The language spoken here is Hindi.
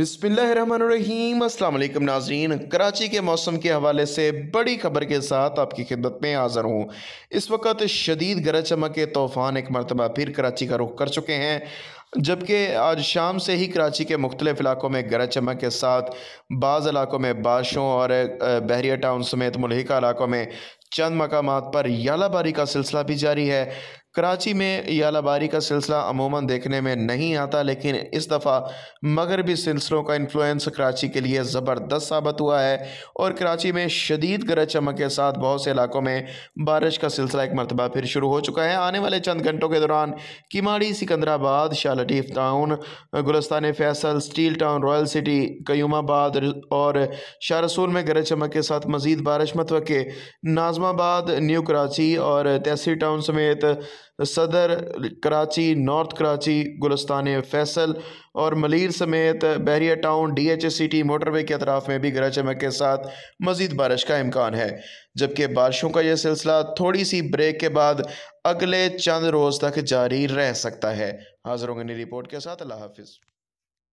अस्सलाम अल्लाम नाजरीन कराची के मौसम के हवाले से बड़ी खबर के साथ आपकी खिदमत में हाजिर हूँ इस वक्त शदीद गरज चमक के तूफ़ान एक मरतबा फिर कराची का रुख कर चुके हैं जबकि आज शाम से ही कराची के मुख्तलिफ इलाकों में गरज चमक के साथ बाज़ इलाकों में बारिशों और बहरिया टाउन समेत मुलहिका इलाकों में चंद मकाम पर यालाबारी का सिलसिला भी जारी है कराची में यालाबारी का सिलसिला अमूमन देखने में नहीं आता लेकिन इस दफ़ा मगरबी सिलसिलों का इन्फ्लुएंस कराची के लिए ज़बरदस्त साबित हुआ है और कराची में शदीद गरज चमक के साथ बहुत से इलाकों में बारिश का सिलसिला एक मरतबा फिर शुरू हो चुका है आने वाले चंद घंटों के दौरान Keamari Sikandarabad Shah Latif town Gulistan Faisal steel town royal city Qayyumabad और शाहरसूल में गरज चमक के साथ मज़ीद बारिश मतवे नाजमाबाद न्यू कराची और तहसील टाउन समेत सदर कराची नॉर्थ कराची गुलस्तान फैसल और मलिर समेत Bahria town D H city motorway के अतराफ़ में भी गरज चमक के साथ मज़ीद बारिश का इम्कान है जबकि बारिशों का यह सिलसिला थोड़ी सी ब्रेक के बाद अगले चंद रोज़ तक जारी रह सकता है हाजिर होंगे नई रिपोर्ट के साथ अल्लाह हाफिज़